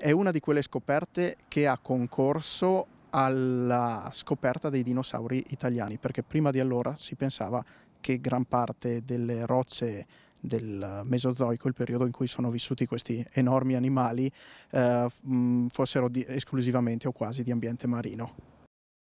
è una di quelle scoperte che ha concorso alla scoperta dei dinosauri italiani, perché prima di allora si pensava che gran parte delle rocce del Mesozoico, il periodo in cui sono vissuti questi enormi animali, eh, fossero di, esclusivamente o quasi di ambiente marino.